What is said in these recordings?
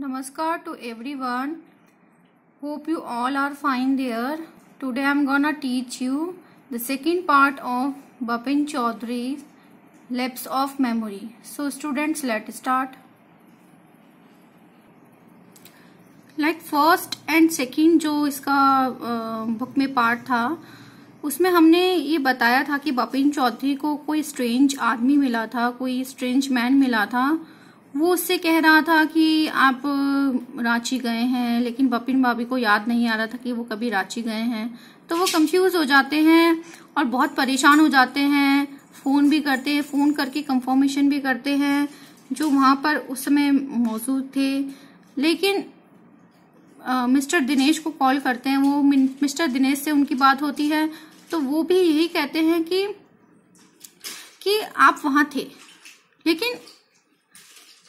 नमस्कार to everyone hope you all are fine there today I am gonna teach you the second part of Bipin Chaudhari lapse of memory so students let start like first and second जो इसका book में part था उसमें हमने ये बताया था कि बपिन चौधरी को कोई स्ट्रेंज आदमी मिला था कोई स्ट्रेंज मैन मिला था वो उससे कह रहा था कि आप रांची गए हैं लेकिन बपिन भाभी को याद नहीं आ रहा था कि वो कभी रांची गए हैं तो वो कंफ्यूज हो जाते हैं और बहुत परेशान हो जाते हैं फ़ोन भी करते हैं फ़ोन करके कंफर्मेशन भी करते हैं जो वहाँ पर उस समय मौजूद थे लेकिन आ, मिस्टर दिनेश को कॉल करते हैं वो मिस्टर दिनेश से उनकी बात होती है तो वो भी यही कहते हैं कि कि आप वहाँ थे लेकिन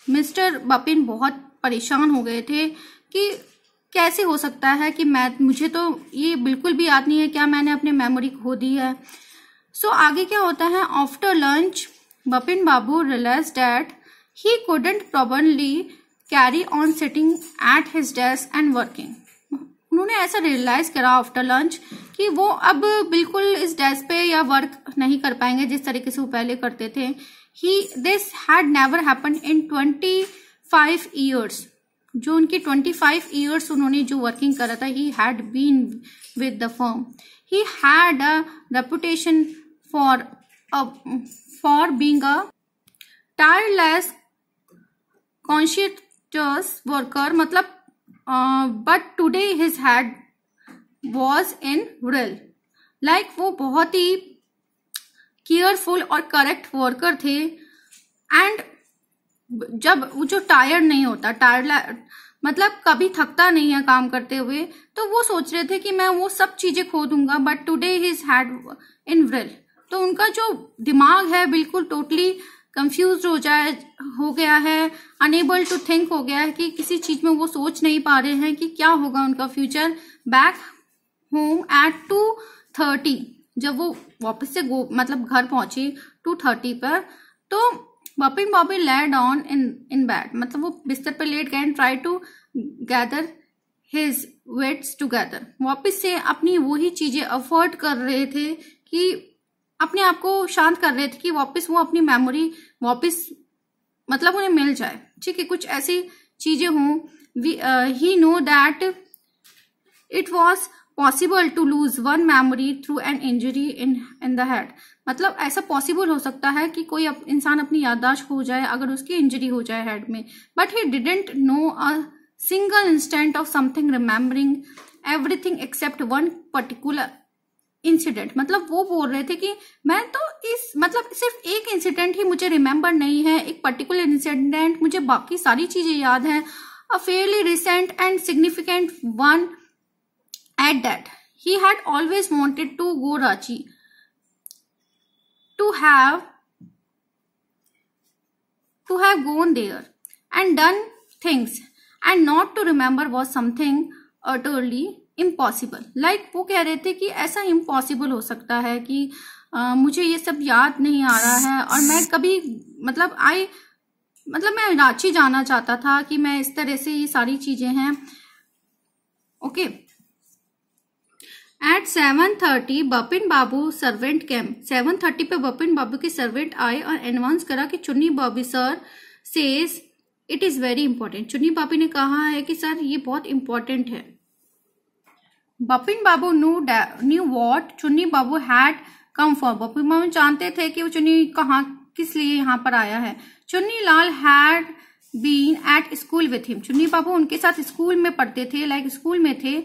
मिस्टर बपिन बहुत परेशान हो गए थे कि कैसे हो सकता है कि मैं मुझे तो ये बिल्कुल भी याद नहीं है क्या मैंने अपने मेमोरी खो दी है सो so, आगे क्या होता है after lunch Bipin Babu realise that he couldn't possibly carry on sitting at his desk and working उन्होंने ऐसा रियलाइज करा आफ्टर लंच कि वो अब बिल्कुल इस डेस्क पे या वर्क नहीं कर पाएंगे जिस तरीके से वो पहले करते थे he this had never happen in twenty five years जो उनकी ट्वेंटी फाइव ईयर्स उन्होंने जो वर्किंग करा था he had been with the firm he had a reputation for for being a tireless conscious worker मतलब but today his head was in whirl like वो बहुत ही केयरफुल और करेक्ट वर्कर थे एंड जब वो जो टायर्ड नहीं होता टायर्ड मतलब कभी थकता नहीं है काम करते हुए तो वो सोच रहे थे कि मैं वो सब चीजें खो दूंगा but today his head in whirl तो उनका जो दिमाग है बिल्कुल टोटली कंफ्यूज हो जाए हो गया है अनेबल टू थिंक हो गया है कि किसी चीज में वो सोच नहीं पा रहे हैं कि क्या होगा उनका future back home at two thirty जब वो वापस से मतलब घर पहुंची टू थर्टी पर तो Bipin Babu laid on in in bed मतलब वो बिस्तर पर लेट गए try to gather his wits together वापस से अपनी वही चीजें अफोर्ड कर रहे थे कि अपने आप को शांत कर रहे थे कि वापस वो अपनी मेमोरी वापस मतलब उन्हें मिल जाए ठीक है कुछ ऐसी चीजें हों we he know that it was possible to lose one memory through an injury in in the head मतलब ऐसा पॉसिबल हो सकता है कि कोई अप, इंसान अपनी याददाश्त हो जाए अगर उसकी इंजरी हो जाए हेड में but he didn't know a single instant of something remembering everything except one particular incident मतलब वो बोल रहे थे कि मैं तो इस मतलब सिर्फ एक इंसिडेंट ही मुझे रिमेम्बर नहीं है एक पर्टिकुलर इंसिडेंट मुझे बाकी सारी चीजें याद हैं a fairly recent and significant one at that he had always wanted to go Rachi to have to have gone there and done things and not to remember was something utterly impossible like like, वो कह रहे थे कि ऐसा impossible हो सकता है कि आ, मुझे ये सब याद नहीं आ रहा है और मैं कभी मतलब आई मतलब मैं रांची जाना चाहता था कि मैं इस तरह से ये सारी चीजें हैं okay okay. At seven thirty Bipin Babu servant came seven thirty पे बपिन बाबू के सर्वेंट आए और एडवांस करा कि Chunni Babu sir says it is very important Chunni Babu ने कहा है कि सर ये बहुत इंपॉर्टेंट है Bipin Babu new new what Chunni Babu had come for बपिन बाबू जानते थे कि वो चुन्नी कहा किस लिए यहाँ पर आया है Chunni Lal had been at school with him Chunni Babu उनके साथ स्कूल में पढ़ते थे लाइक like स्कूल में थे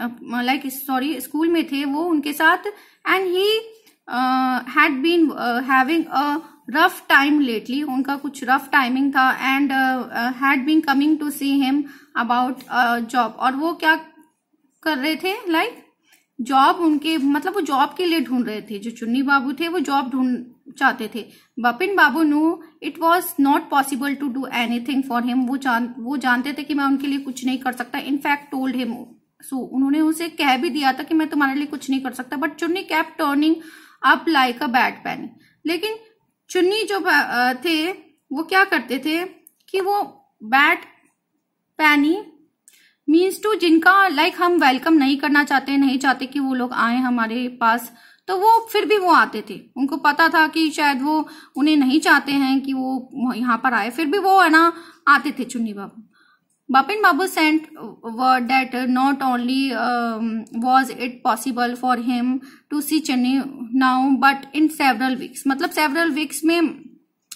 लाइक सॉरी स्कूल में थे वो उनके साथ and he had been having a rough time lately उनका कुछ रफ टाइमिंग था and had been coming to see him about job और वो क्या कर रहे थे लाइक like, जॉब उनके मतलब वो जॉब के लिए ढूंढ रहे थे जो चुन्नी बाबू थे वो जॉब ढूंढ चाहते थे Bipin Babu know it was not possible to do anything for him वो जान वो जानते थे कि मैं उनके लिए कुछ नहीं कर सकता in fact told him so so, उन्होंने उसे कह भी दिया था कि मैं तुम्हारे लिए कुछ नहीं कर सकता but Chunni kept turning up like a bad penny लेकिन चुन्नी जो थे वो क्या करते थे कि वो बैट पैनी मीन्स टू जिनका लाइक like, हम वेलकम नहीं करना चाहते नहीं चाहते कि वो लोग आए हमारे पास तो वो फिर भी वो आते थे उनको पता था कि शायद वो उन्हें नहीं चाहते हैं कि वो यहाँ पर आए फिर भी वो है ना आते थे चुन्नी बाबू Bapin Babu sent word that not only um, was it possible for him to see Chennai now but in several weeks. मतलब several weeks में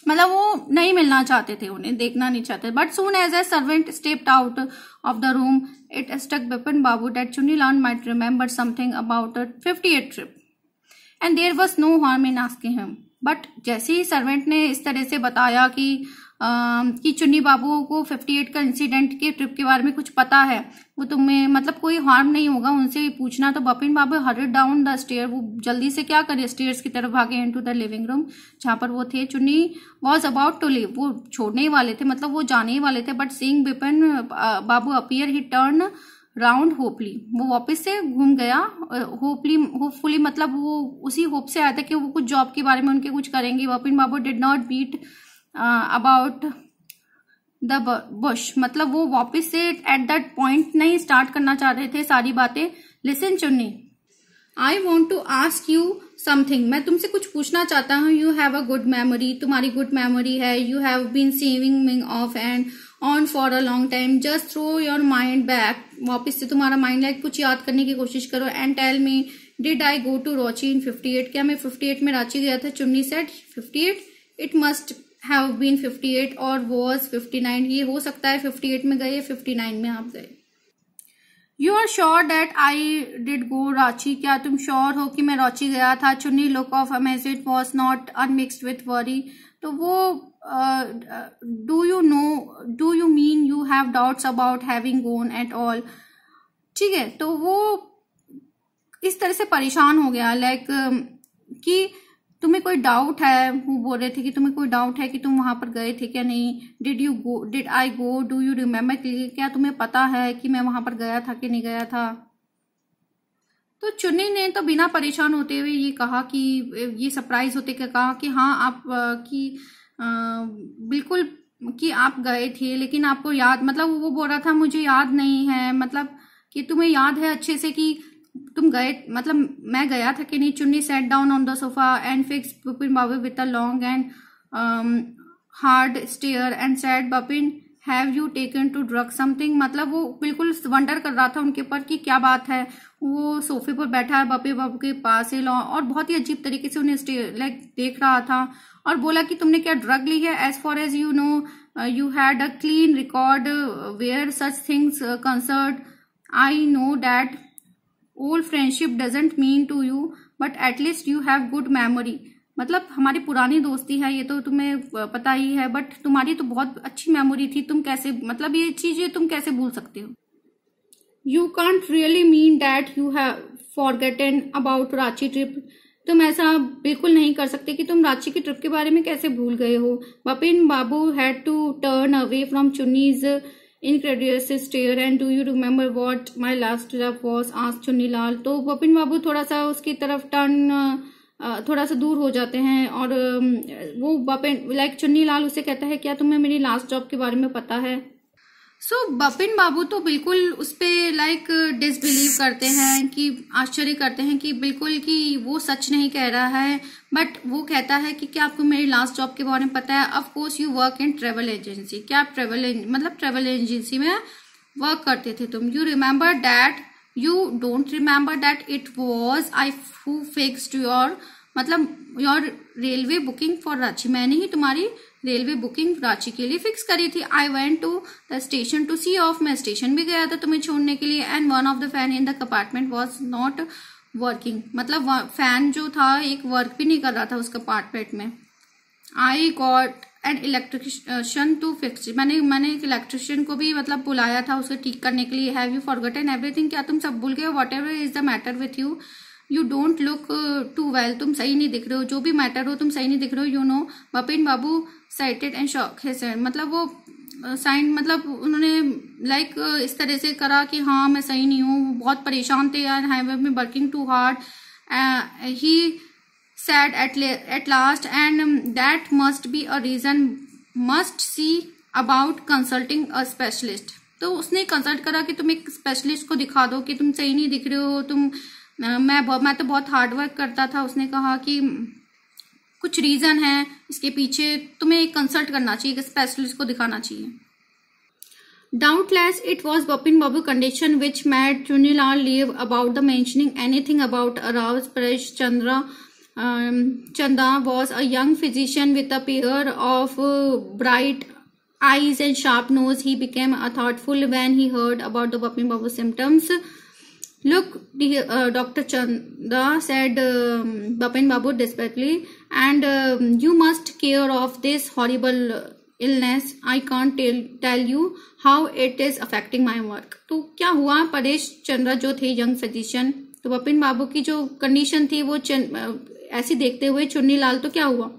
मतलब वो नहीं मिलना चाहते थे उन्हें देखना नहीं चाहते but soon as a servant stepped out of the room it struck Bipin Babu that लॉन might remember something about fifty eight trip and there was no harm in asking him but जैसे ही सर्वेंट ने इस तरह से बताया कि कि चुन्नी बाबू को 58 का इंसिडेंट के ट्रिप के बारे में कुछ पता है वो तुम्हें मतलब कोई हार्म नहीं होगा उनसे पूछना तो Bipin Babu hurried down the stair वो जल्दी से क्या करे स्टेयर्स की तरफ भागे into the living room जहाँ पर वो थे चुन्नी वॉज अबाउट टू लिव वो छोड़ने ही वाले थे मतलब वो जाने ही वाले थे but seeing Bipin Babu appear he turn round hopefully वो वापस से घूम गया होपली होपफुली मतलब वो उसी होप से आया था कि वो कुछ जॉब के बारे में उनके कुछ करेंगे Bipin Babu did not beat about the bush मतलब वो वापस से एट दैट पॉइंट नहीं स्टार्ट करना चाह रहे थे सारी बातें listen Chunni I want to ask you something मैं तुमसे कुछ पूछना चाहता हूँ you have a good memory तुम्हारी गुड मेमोरी है you have been seeing me off and on for a long time just throw your mind back वापिस से तुम्हारा माइंड लाइक कुछ याद करने की कोशिश करो and tell me did I go to Ranchi in fifty eight क्या मैं फिफ्टी एट में रांची गया था Chunni said fifty eight it must have been eight और वॉज नाइन ये हो सकता है फिफ्टी एट में गए फिफ्टी नाइन में आप गए you are sure that I did go Ranchi क्या तुम श्योर हो कि मैं रांची गया था Chunni look of amazement was not unmixed with worry तो वो do you know do you mean you have doubts about having gone at all ठीक है तो वो इस तरह से परेशान हो गया लाइक like, कि तुम्हें कोई डाउट है वो बोल रहे थे कि तुम्हें कोई डाउट है कि तुम वहां पर गए थे क्या नहीं did you go did I go do you remember क्या तुम्हें पता है कि मैं वहां पर गया था कि नहीं गया था तो चुन्नी ने तो बिना परेशान होते हुए ये कहा कि ये सरप्राइज होते के कहा कि हाँ आप की बिल्कुल कि आप गए थे लेकिन आपको याद मतलब वो बोल रहा था मुझे याद नहीं है मतलब कि तुम्हें याद है अच्छे से कि तुम गए मतलब मैं गया था कि नहीं Chunni sat down on the sofa and fix Bipin Babu with a long and hard stare and said Bipin have you taken to drug something मतलब वो बिल्कुल वंडर कर रहा था उनके ऊपर कि क्या बात है वो सोफे पर बैठा है बपे बाबू के पास ही लॉ और बहुत ही अजीब तरीके से उन्हें लाइक देख रहा था और बोला कि तुमने क्या ड्रग ली है as far as you know you had a clean record where such things concerned I know that old friendship doesn't mean to you but at least you have good memory मतलब हमारी पुरानी दोस्ती है ये तो तुम्हें पता ही है बट तुम्हारी तो बहुत अच्छी मेमोरी थी तुम कैसे मतलब ये चीजें तुम कैसे भूल सकते हो you can't really mean that you have forgotten about Ranchi trip तुम ऐसा बिल्कुल नहीं कर सकते कि तुम रांची की ट्रिप के बारे में कैसे भूल गए हो Bipin Babu had to turn away from Chunni's incredulous stare and do you remember what my last love आंस आस लाल तो बपिन बाबू थोड़ा सा उसकी तरफ टर्न थोड़ा सा दूर हो जाते हैं और वो बपिन लाइक चुन्नी लाल उसे कहता है क्या तुम्हें मेरी लास्ट जॉब के बारे में पता है सो so, बपिन बाबू तो बिल्कुल उस पर लाइक डिसबिलीव करते हैं कि आश्चर्य करते हैं कि बिल्कुल कि वो सच नहीं कह रहा है बट वो कहता है कि क्या आपको मेरी लास्ट जॉब के बारे में पता है of course you work in travel agency क्या आप ट्रेवल मतलब ट्रेवल एजेंसी में वर्क करते थे तुम you remember that you don't remember that it was I who fixed your मतलब your railway booking for Ranchi मैंने ही तुम्हारी रेलवे बुकिंग रांची के लिए फिक्स करी थी I went to the station to see off मैं स्टेशन भी गया था तुम्हें छोड़ने के लिए and one of the fan in the compartment was not working मतलब फैन जो था एक वर्क भी नहीं कर रहा था उस कंपार्टमेंट में I got an electrician to fix मैंने मैंने एक इलेक्ट्रिशियन को भी मतलब बुलाया था उसे ठीक करने के लिए हैव यू फॉरगटन एवरीथिंग क्या तुम सब भूल गए whatever is the matter with you you don't look too well तुम सही नहीं दिख रहे हो जो भी मैटर हो तुम सही नहीं दिख रहे हो you know Bipin Babu sighed and shook है सर मतलब वो साइन uh, मतलब उन्होंने लाइक like, uh, इस तरह से करा कि हाँ मैं सही नहीं हूँ बहुत परेशान थे यार वे में working too hard he said at at last and that must be a reason must see about consulting a specialist तो उसने कंसल्ट करा कि तुम एक स्पेशलिस्ट को दिखा दो कि तुम सही नहीं दिख रहे हो तुम मैं मैं तो बहुत हार्ड वर्क करता था उसने कहा कि कुछ रीज़न है इसके पीछे तुम्हें एक कंसल्ट करना चाहिए एक स्पेशलिस्ट को दिखाना चाहिए doubtless it was Bipin Babu condition which made Chunilal leave about the mentioning anything about अराव Paresh Chandra Chanda was a young physician with a pair of bright eyes and sharp nose he became a thoughtful when he heard about the Bipin Babu symptoms Look, uh, Dr. Chanda said uh, Bapin Babu desperately, and uh, you must care of this horrible illness. I can't tell, tell you how it is affecting my work. तो क्या हुआ परेश चंद्रा जो थे young physician तो बपिन बाबू की जो condition थी वो ऐसी dekhte hue chunni lal to kya hua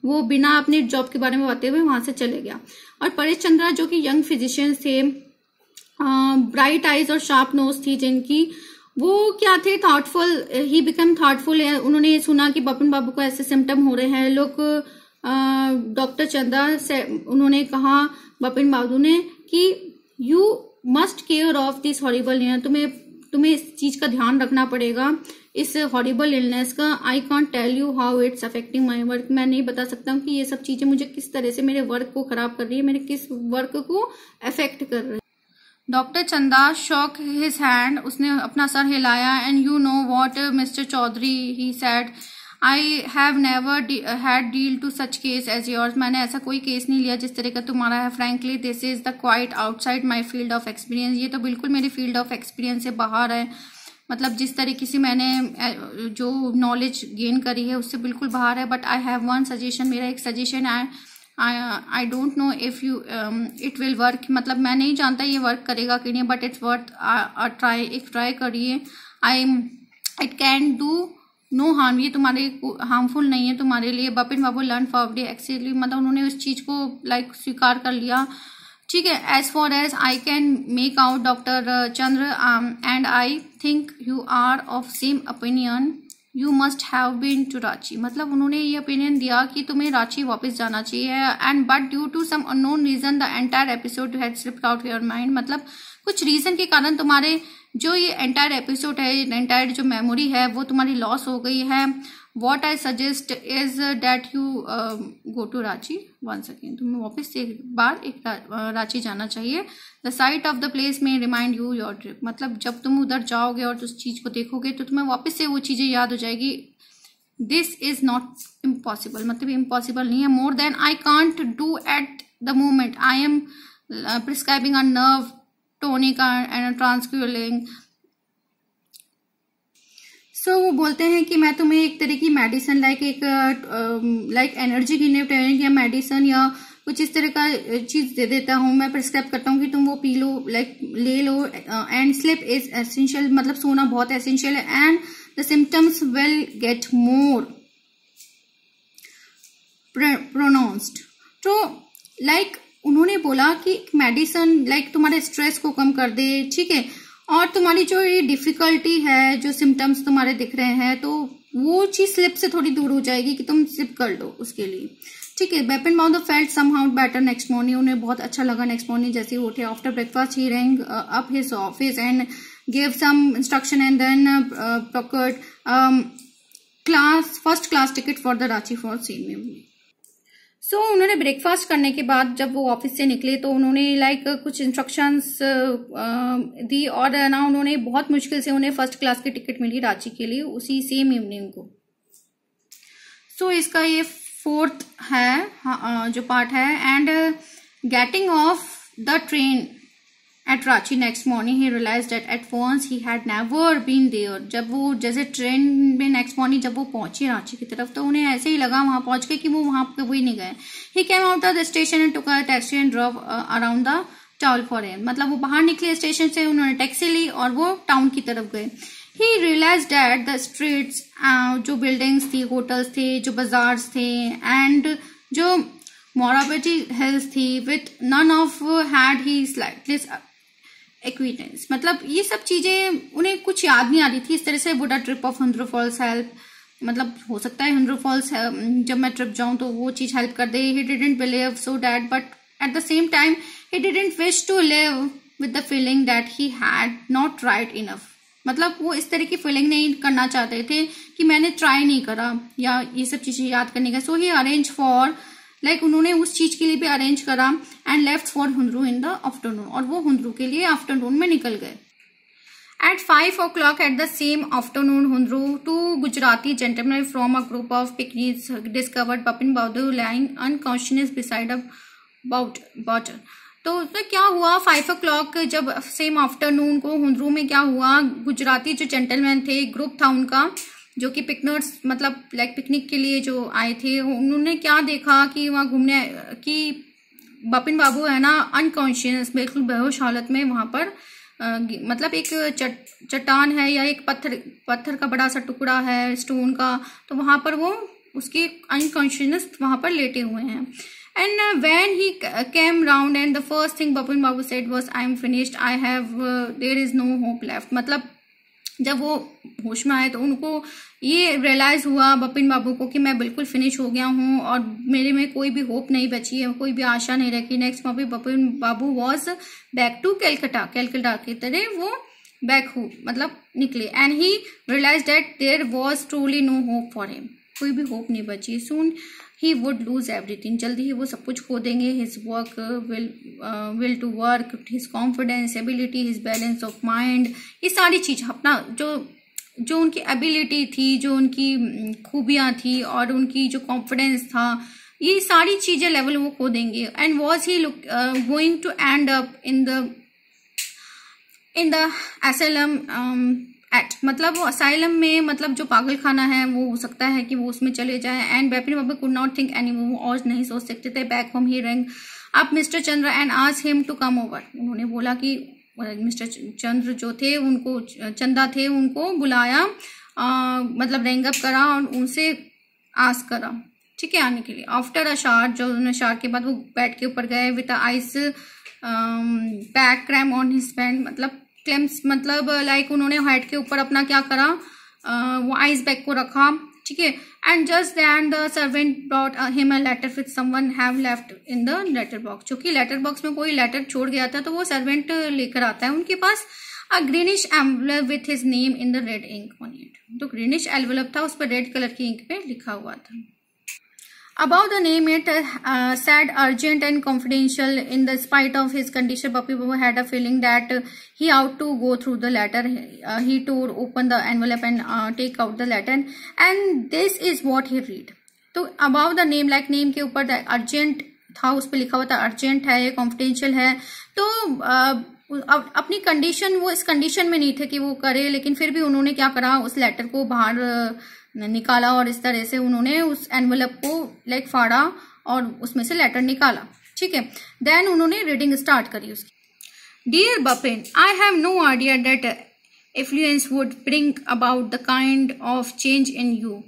wo bina apne job ke bare mein batate hue wahan se chale gaya aur Paresh chandra jo ki young physician थे ब्राइट आईज और sharp nose थी जिनकी वो क्या थे थॉटफुल ही बिकम थॉटफुल उन्होंने सुना कि बपन बाबू को ऐसे सिम्टम हो रहे हैं लोग डॉक्टर चंदा से उन्होंने कहा बपिन बाबू ने कि you must care of this horrible year तुम्हें तुम्हें इस चीज का ध्यान रखना पड़ेगा इस हॉरिबल इलनेस का I can't tell you how it's affecting my work मैं नहीं बता सकता हूँ कि ये सब चीजें मुझे किस तरह से मेरे वर्क को खराब कर रही है मेरे किस वर्क को अफेक्ट कर रही है डॉक्टर चंदा शॉक हिज हैंड उसने अपना सर हिलाया and you know what mister Chowdhury he said I have never had deal to such case as yours मैंने ऐसा कोई केस नहीं लिया जिस तरह का तुम्हारा है frankly this is the quite outside my field of experience ये तो बिल्कुल मेरी फील्ड ऑफ एक्सपीरियंस से बाहर है मतलब जिस तरीके से मैंने जो नॉलेज गेन करी है उससे बिल्कुल बाहर है but I have one suggestion मेरा एक सजेशन है I don't know if you it will work मतलब मैं नहीं जानता ये वर्क करेगा कि नहीं बट इट्स वर्थ ट्राई एक ट्राई करिए I it can do no harm ये तुम्हारे हार्मफुल नहीं है तुम्हारे लिए Bipin Babu learn for day exactly मतलब उन्होंने उस चीज़ को लाइक like, स्वीकार कर लिया ठीक है as far as I can make out doctor Chandra and I think you are of same opinion you must have been to Ranchi मतलब उन्होंने ये ओपिनियन दिया कि तुम्हें रांची वापस जाना चाहिए and but due to some unknown reason the entire episode had slipped out your mind मतलब कुछ रीजन के कारण तुम्हारे जो ये एंटायर एपिसोड है एंटायर जो मेमोरी है वो तुम्हारी लॉस हो गई है what I suggest is that you go to Ranchi one second तुम्हें वापस एक बार एक रांची जाना चाहिए the sight of the place में रिमाइंड यू योर ट्रिप मतलब जब तुम उधर जाओगे और उस चीज़ को देखोगे तो तुम्हें वापस से वो चीज़ें याद हो जाएगी दिस इज नॉट इम्पॉसिबल मतलब इम्पॉसिबल नहीं है more than I can't do at the moment I am prescribing a nerve tonic and tranquilliser so so, वो बोलते हैं कि मैं तुम्हें एक तरह की मेडिसिन लाइक एक लाइक एनर्जी गिनेटेरियन या मेडिसिन या कुछ इस तरह का चीज दे देता हूँ मैं प्रिस्क्राइब करता हूँ कि तुम वो पी लो लाइक ले लो एंड स्लिप इज एसेंशियल मतलब सोना बहुत एसेंशियल है and the symptoms will get more pronounced तो लाइक like, उन्होंने बोला कि मेडिसन लाइक like, तुम्हारे स्ट्रेस को कम कर दे ठीक है और तुम्हारी जो ये डिफिकल्टी है जो सिम्टम्स तुम्हारे दिख रहे हैं तो वो चीज स्लिप से थोड़ी दूर हो जाएगी कि तुम स्लिप कर लो उसके लिए ठीक है वेपन द felt somehow better next morning उन्हें बहुत अच्छा लगा नेक्स्ट मॉर्निंग जैसे उठे after breakfast he rang up his office and gave some instruction and then uh, class first class ticket for the Ranchi for सीन में सो so, उन्होंने breakfast करने के बाद जब वो ऑफिस से निकले तो उन्होंने लाइक like, कुछ इंस्ट्रक्शंस uh, um, दी और ना उन्होंने बहुत मुश्किल से उन्हें फर्स्ट क्लास की टिकट मिली रांची के लिए उसी सेम इवनिंग को सो so, इसका ये फोर्थ है हाँ, uh, जो पार्ट है and getting off the train at Ranchi next morning he realise that at once he had never been there. जब वो जैसे ट्रेन में नेक्स्ट मॉर्निंग जब वो पहुंचे रांची की तरफ तो उन्हें ऐसे ही लगा वहां पहुंच के कि वो वहां पर भी नहीं गए he came out of the station and took taxi and drove around the town for hour मतलब वो बाहर निकले स्टेशन से उन्होंने टैक्सी ली और वो टाउन की तरफ गए he realise that the streets जो बिल्डिंग्स थी होटल्स थे जो बाजार्स थे एंड जो मोराबेटी हिल्स थी with none of had he slightest acquaintance मतलब ये सब चीजें उन्हें कुछ याद नहीं आ रही थी इस तरह से would a trip of Hundru falls help मतलब हो सकता है हंड्रो फॉल्स जब मैं ट्रिप जाऊं तो वो चीज हेल्प कर दे he didn't believe so that but at the same time he didn't wish to live with the feeling that he had not tried enough मतलब वो इस तरह की फीलिंग नहीं करना चाहते थे कि मैंने ट्राई नहीं करा या ये सब चीजें याद करने का so he arrange for like like उन्होंने उस चीज के लिए भी अरेंज करा and left for Hundru in the afternoon और वो हुंद्रू के लिए आफ्टरनून में निकल गए at five o'clock at the same afternoon Hundru two Gujarati gentleman from a group of picnic discovered Bipin Babu lying unconscious beside a boulder तो उसमें क्या हुआ फाइव ओ क्लॉक जब सेम आफ्टरनून को हुंद्रू में क्या हुआ गुजराती जो जेंटलमैन थे ग्रुप था उनका जो कि पिकनर्स मतलब लाइक पिकनिक के लिए जो आए थे उन्होंने क्या देखा कि वहाँ घूमने कि बपिन बाबू है ना अनकॉन्शियस बिल्कुल बेहोश हालत में वहाँ पर आ, मतलब एक चट चट्टान है या एक पत्थर पत्थर का बड़ा सा टुकड़ा है स्टोन का तो वहाँ पर वो उसकी अनकॉन्शियसनेस वहाँ पर लेटे हुए हैं and when he came round and the first thing Bipin Babu said was I am finished I have there is no hope left मतलब जब वो होश में आए तो उनको ये रियलाइज़ हुआ बपिन बाबू को कि मैं बिल्कुल फिनिश हो गया हूँ और मेरे में कोई भी होप नहीं बची है कोई भी आशा नहीं रखी नेक्स्ट मूवी Bipin Babu was back to Calcutta Calcutta की तरह वो बैक हो मतलब निकले and he realise that there was truly no hope for him कोई भी होप नहीं बची soon he would lose everything जल्दी ही वो सब कुछ खो देंगे his work will will to work his confidence ability his balance of mind ये सारी चीज़ अपना जो जो उनकी एबिलिटी थी जो उनकी mm, खूबियाँ थी और उनकी जो कॉन्फिडेंस था ये सारी चीज़ें लेवल वो खो देंगे and was he look going to end up in the in the asylum मतलब वो असाइलम में मतलब जो पागलखाना है वो हो सकता है कि वो उसमें चले जाए and Bipin Babu could not think any वो और नहीं सोच सकते थे बैक होम ही रेंग अब मिस्टर चंद्र एंड आज हेम टू कम ओवर उन्होंने बोला कि मिस्टर चंद्र जो थे उनको चंदा थे उनको बुलाया आ, मतलब रेंगअप अप करा और उनसे आस करा ठीक है आने के लिए आफ्टर अशार जो अशार के बाद वो बैट के ऊपर गए with ice pack cram on his पैंड मतलब क्लेम्स मतलब लाइक uh, उन्होंने हेड के ऊपर अपना क्या करा uh, वो आइस बैग को रखा ठीक है and just then the servant brought him a letter with someone have left in the letter box चूंकि लेटर बॉक्स में कोई लेटर छोड़ गया था तो वो सर्वेंट uh, लेकर आता है उनके पास अ ग्रीनिश एम्बलर with his name in the red ink on it तो ग्रीनिश एल्वलप था उस पर रेड कलर की इंक पे लिखा हुआ था above the name it uh, said urgent and confidential in the spite of his condition puppy babu had a feeling that uh, he ought to go through the letter uh, he tore open the envelope and take out the letter and, and this is what he read तो about the name like name के ऊपर urgent था उस पर लिखा हुआ था urgent है कॉन्फिडेंशियल है तो अपनी कंडीशन वो इस कंडीशन में नहीं थे कि वो करे लेकिन फिर भी उन्होंने क्या करा उस लेटर को बाहर निकाला और इस तरह से उन्होंने उस एनवलप को लाइक फाड़ा और उसमें से लेटर निकाला ठीक है देन उन्होंने रीडिंग स्टार्ट करी उसकी dear Bipin I have no idea that influence would bring about the kind of change in you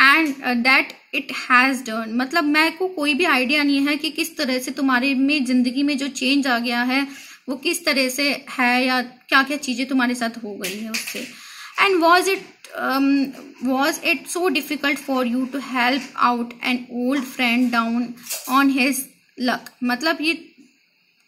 and that it has done मतलब मैं को कोई भी आइडिया नहीं है कि किस तरह से तुम्हारे में ज़िंदगी में जो चेंज आ गया है वो किस तरह से है या क्या क्या चीज़ें तुम्हारे साथ हो गई है उससे and was it um, was it so difficult for you to help out an old friend down on his luck मतलब ये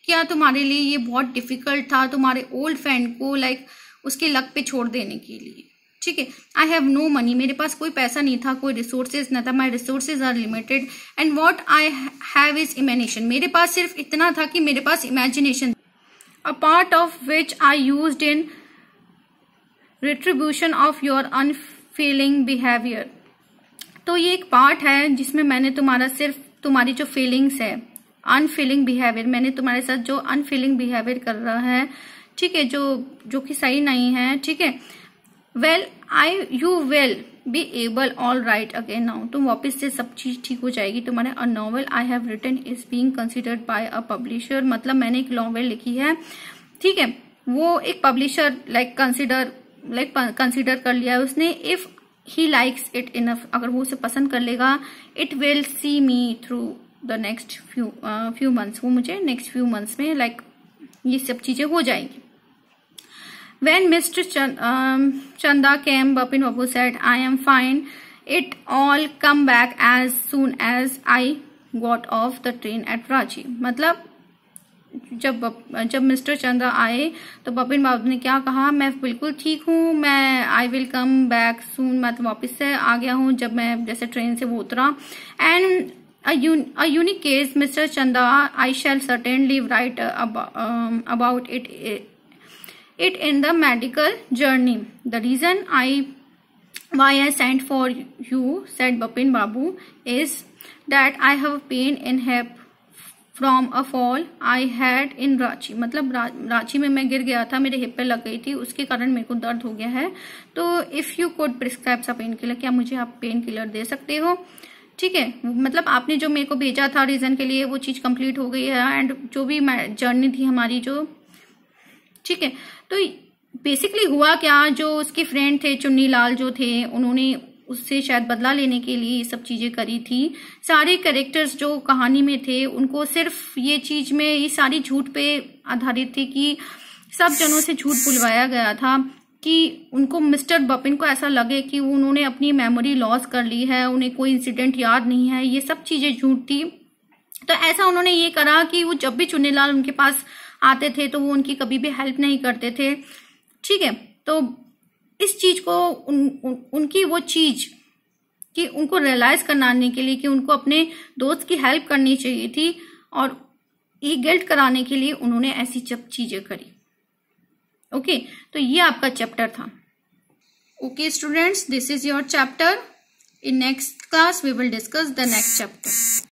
क्या तुम्हारे लिए ये बहुत डिफ़िकल्ट था तुम्हारे ओल्ड फ्रेंड को लाइक उसके लक पे छोड़ देने के लिए ठीक है आई हैव नो मनी मेरे पास कोई पैसा नहीं था कोई रिसोर्सेज ना था my resources are limited and what I have is imagination मेरे पास सिर्फ इतना था कि मेरे पास imagination a part of which I use in retribution of your unfeeling behaviour तो ये एक पार्ट है जिसमें मैंने तुम्हारा सिर्फ तुम्हारी जो फीलिंग्स है अनफीलिंग बिहेवियर मैंने तुम्हारे साथ जो अनफीलिंग बिहेवियर कर रहा है ठीक है जो जो कि सही नहीं है ठीक है well I you will be able all right again now तुम वापस से सब चीज ठीक हो जाएगी तुम्हारे a novel I have written is being considered by a publisher मतलब मैंने एक नॉवल लिखी है ठीक है वो एक publisher like consider like consider कर लिया है उसने if he likes it enough अगर वो उसे पसंद कर लेगा it will see me through the next few few months वो मुझे नेक्स्ट फ्यू मंथ्स में लाइक like, ये सब चीजें हो जाएंगी when mister Chanda came Bipin Babu said I am fine it all come back as soon as I got off the train at Ranchi मतलब जब जब मिस्टर चंद्रा आए तो बबिन बाबू ने क्या कहा मैं बिल्कुल ठीक हूँ मैं आई विल कम बैक सुन मैं तो वापस से आ गया हूँ जब मैं जैसे ट्रेन से वो उतरा and a unique case mister Chanda I shall certainly write about it it in the medical journey the reason I why I sent for you said Bipin Babu is that I have pain in hip from a fall I had in Ranchi मतलब रा, रांची में मैं गिर गया था मेरे hip पे लग गई थी उसके कारण मेरे को दर्द हो गया है तो इफ़ यू कोड प्रिस्क्राइब सा पेन किलर क्या मुझे आप पेन किलर दे सकते हो ठीक है मतलब आपने जो मेरे को भेजा था रीज़न के लिए वो चीज़ कंप्लीट हो गई है एंड जो भी जर्नी थी हमारी जो ठीक है तो बेसिकली हुआ क्या जो उसके फ्रेंड थे चुन्नी लाल जो थे उन्होंने उससे शायद बदला लेने के लिए ये सब चीज़ें करी थी सारे कैरेक्टर्स जो कहानी में थे उनको सिर्फ ये चीज़ में ये सारी झूठ पे आधारित थी कि सब जनों से झूठ बुलवाया गया था कि उनको मिस्टर बपिन को ऐसा लगे कि उन्होंने अपनी मेमोरी लॉस कर ली है उन्हें कोई इंसिडेंट याद नहीं है ये सब चीज़ें झूठ थी तो ऐसा उन्होंने ये करा कि वो जब भी चुन्नीलाल उनके पास आते थे तो वो उनकी कभी भी हेल्प नहीं करते थे ठीक है तो इस चीज को उन, उन, उनकी वो चीज कि उनको रियलाइज कराने के लिए कि उनको अपने दोस्त की हेल्प करनी चाहिए थी और ये गिल्ट कराने के लिए उन्होंने ऐसी चीजें करी ओके okay, तो ये आपका चैप्टर था okay students this is your chapter in next class we will discuss the next chapter